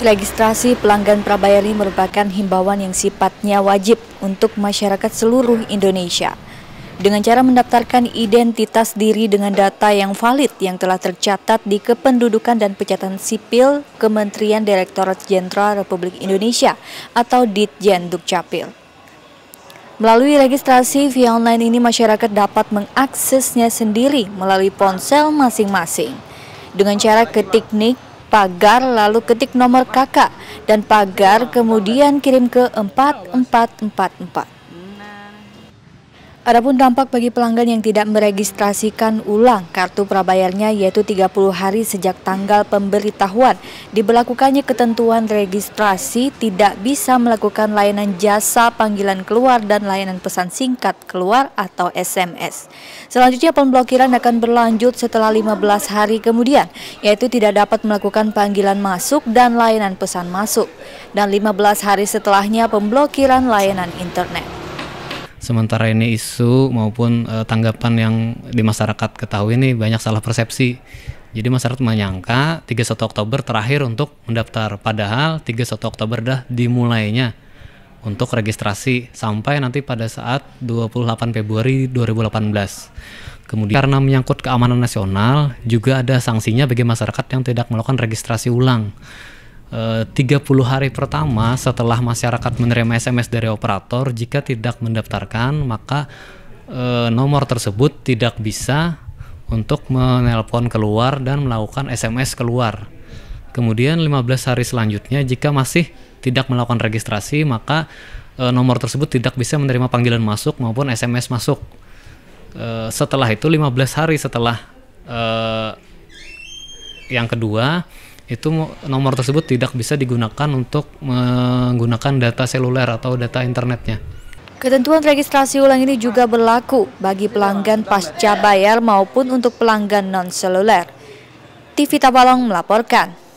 Registrasi pelanggan Prabayari merupakan himbauan yang sifatnya wajib untuk masyarakat seluruh Indonesia. Dengan cara mendaftarkan identitas diri dengan data yang valid yang telah tercatat di Kependudukan dan Pencatatan Sipil Kementerian Direktorat Jenderal Republik Indonesia atau Ditjen Dukcapil. Melalui registrasi via online ini masyarakat dapat mengaksesnya sendiri melalui ponsel masing-masing. Dengan cara ketik nik pagar lalu ketik nomor kakak dan pagar kemudian kirim ke 4444. Adapun dampak bagi pelanggan yang tidak meregistrasikan ulang kartu prabayarnya yaitu 30 hari sejak tanggal pemberitahuan diberlakukannya ketentuan registrasi tidak bisa melakukan layanan jasa panggilan keluar dan layanan pesan singkat keluar atau SMS. Selanjutnya pemblokiran akan berlanjut setelah 15 hari kemudian yaitu tidak dapat melakukan panggilan masuk dan layanan pesan masuk dan 15 hari setelahnya pemblokiran layanan internet sementara ini isu maupun uh, tanggapan yang di masyarakat ketahui ini banyak salah persepsi. Jadi masyarakat menyangka 31 Oktober terakhir untuk mendaftar, padahal 31 Oktober dah dimulainya untuk registrasi sampai nanti pada saat 28 Februari 2018. Kemudian karena menyangkut keamanan nasional juga ada sanksinya bagi masyarakat yang tidak melakukan registrasi ulang. 30 eh, hari pertama setelah masyarakat menerima SMS dari operator jika tidak mendaftarkan maka e, nomor tersebut tidak bisa untuk menelpon keluar dan melakukan SMS keluar. Kemudian 15 hari selanjutnya jika masih tidak melakukan registrasi maka e, nomor tersebut tidak bisa menerima panggilan masuk maupun SMS masuk. E, setelah itu 15 hari setelah e, yang kedua itu nomor tersebut tidak bisa digunakan untuk menggunakan data seluler atau data internetnya. Ketentuan registrasi ulang ini juga berlaku bagi pelanggan pasca bayar maupun untuk pelanggan non-seluler. Tivita Tabalong melaporkan.